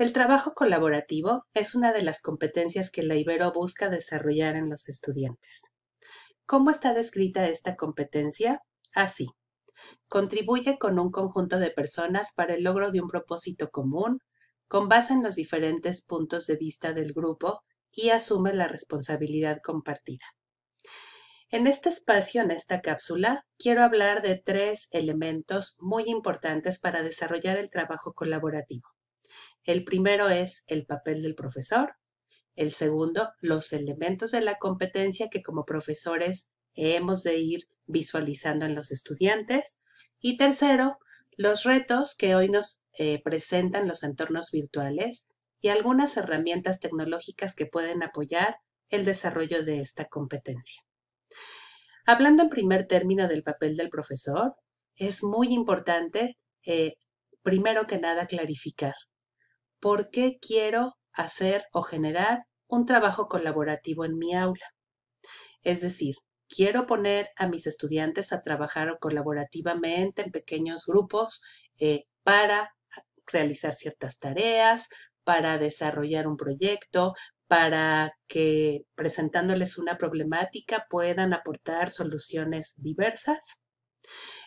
El trabajo colaborativo es una de las competencias que la Ibero busca desarrollar en los estudiantes. ¿Cómo está descrita esta competencia? Así. Contribuye con un conjunto de personas para el logro de un propósito común, con base en los diferentes puntos de vista del grupo y asume la responsabilidad compartida. En este espacio, en esta cápsula, quiero hablar de tres elementos muy importantes para desarrollar el trabajo colaborativo. El primero es el papel del profesor. El segundo, los elementos de la competencia que como profesores hemos de ir visualizando en los estudiantes. Y tercero, los retos que hoy nos eh, presentan los entornos virtuales y algunas herramientas tecnológicas que pueden apoyar el desarrollo de esta competencia. Hablando en primer término del papel del profesor, es muy importante, eh, primero que nada, clarificar por qué quiero hacer o generar un trabajo colaborativo en mi aula. Es decir, quiero poner a mis estudiantes a trabajar colaborativamente en pequeños grupos eh, para realizar ciertas tareas, para desarrollar un proyecto, para que presentándoles una problemática puedan aportar soluciones diversas.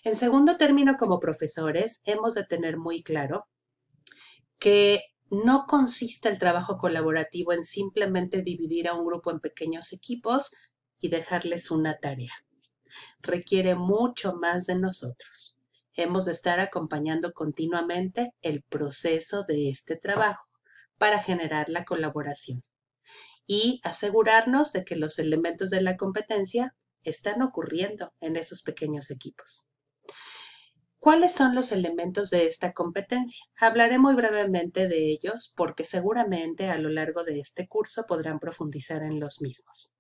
En segundo término, como profesores, hemos de tener muy claro que no consiste el trabajo colaborativo en simplemente dividir a un grupo en pequeños equipos y dejarles una tarea. Requiere mucho más de nosotros. Hemos de estar acompañando continuamente el proceso de este trabajo para generar la colaboración y asegurarnos de que los elementos de la competencia están ocurriendo en esos pequeños equipos. ¿Cuáles son los elementos de esta competencia? Hablaré muy brevemente de ellos porque seguramente a lo largo de este curso podrán profundizar en los mismos.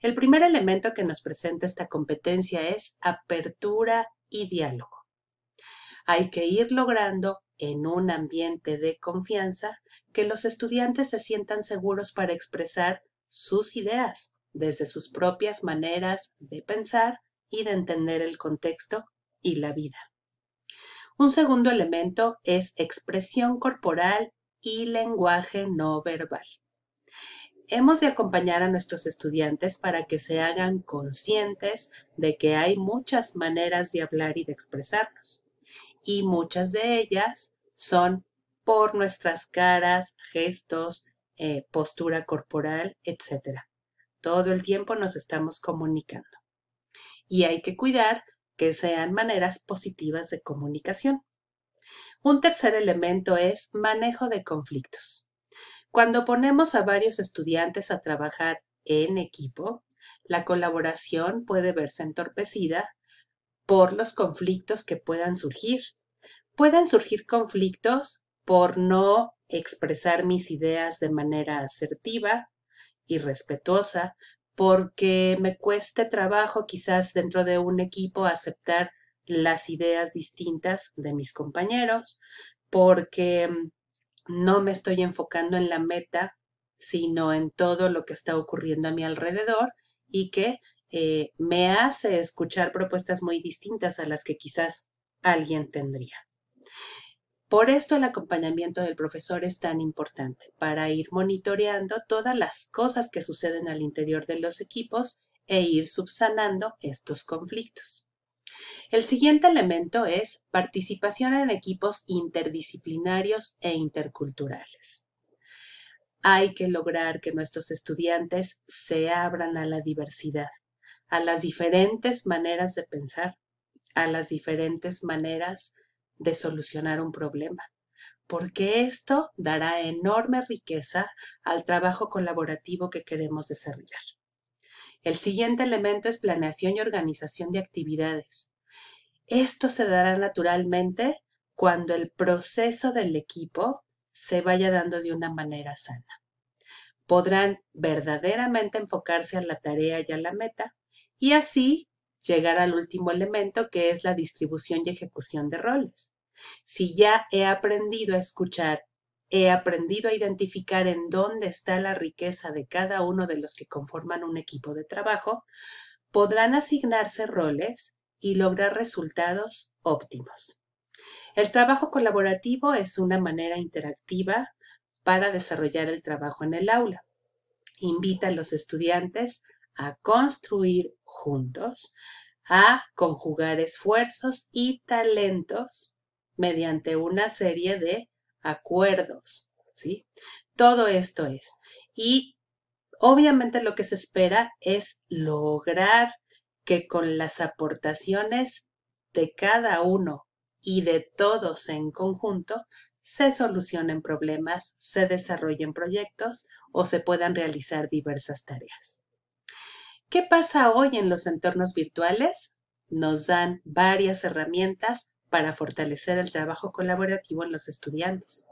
El primer elemento que nos presenta esta competencia es apertura y diálogo. Hay que ir logrando en un ambiente de confianza que los estudiantes se sientan seguros para expresar sus ideas desde sus propias maneras de pensar y de entender el contexto y la vida. Un segundo elemento es expresión corporal y lenguaje no verbal. Hemos de acompañar a nuestros estudiantes para que se hagan conscientes de que hay muchas maneras de hablar y de expresarnos. Y muchas de ellas son por nuestras caras, gestos, eh, postura corporal, etc. Todo el tiempo nos estamos comunicando. Y hay que cuidar que sean maneras positivas de comunicación. Un tercer elemento es manejo de conflictos. Cuando ponemos a varios estudiantes a trabajar en equipo, la colaboración puede verse entorpecida por los conflictos que puedan surgir. Pueden surgir conflictos por no expresar mis ideas de manera asertiva y respetuosa, porque me cueste trabajo quizás dentro de un equipo aceptar las ideas distintas de mis compañeros, porque mm, no me estoy enfocando en la meta, sino en todo lo que está ocurriendo a mi alrededor y que eh, me hace escuchar propuestas muy distintas a las que quizás alguien tendría. Por esto el acompañamiento del profesor es tan importante para ir monitoreando todas las cosas que suceden al interior de los equipos e ir subsanando estos conflictos. El siguiente elemento es participación en equipos interdisciplinarios e interculturales. Hay que lograr que nuestros estudiantes se abran a la diversidad, a las diferentes maneras de pensar, a las diferentes maneras de de solucionar un problema, porque esto dará enorme riqueza al trabajo colaborativo que queremos desarrollar. El siguiente elemento es planeación y organización de actividades. Esto se dará naturalmente cuando el proceso del equipo se vaya dando de una manera sana. Podrán verdaderamente enfocarse a la tarea y a la meta y así llegar al último elemento que es la distribución y ejecución de roles. Si ya he aprendido a escuchar, he aprendido a identificar en dónde está la riqueza de cada uno de los que conforman un equipo de trabajo, podrán asignarse roles y lograr resultados óptimos. El trabajo colaborativo es una manera interactiva para desarrollar el trabajo en el aula. Invita a los estudiantes a construir juntos, a conjugar esfuerzos y talentos mediante una serie de acuerdos, ¿sí? Todo esto es. Y obviamente lo que se espera es lograr que con las aportaciones de cada uno y de todos en conjunto se solucionen problemas, se desarrollen proyectos o se puedan realizar diversas tareas. ¿Qué pasa hoy en los entornos virtuales? Nos dan varias herramientas para fortalecer el trabajo colaborativo en los estudiantes.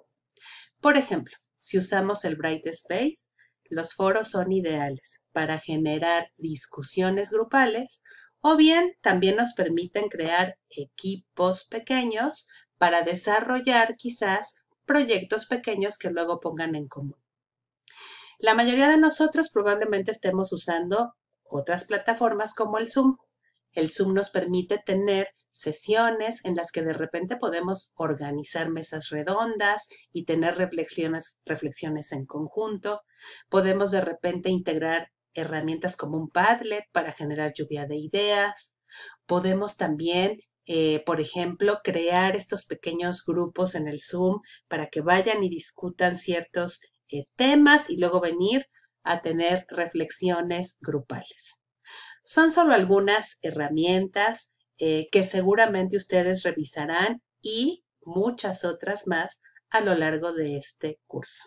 Por ejemplo, si usamos el Bright Space, los foros son ideales para generar discusiones grupales o bien también nos permiten crear equipos pequeños para desarrollar quizás proyectos pequeños que luego pongan en común. La mayoría de nosotros probablemente estemos usando otras plataformas como el Zoom. El Zoom nos permite tener sesiones en las que de repente podemos organizar mesas redondas y tener reflexiones, reflexiones en conjunto. Podemos de repente integrar herramientas como un Padlet para generar lluvia de ideas. Podemos también eh, por ejemplo, crear estos pequeños grupos en el Zoom para que vayan y discutan ciertos eh, temas y luego venir a tener reflexiones grupales. Son solo algunas herramientas eh, que seguramente ustedes revisarán y muchas otras más a lo largo de este curso.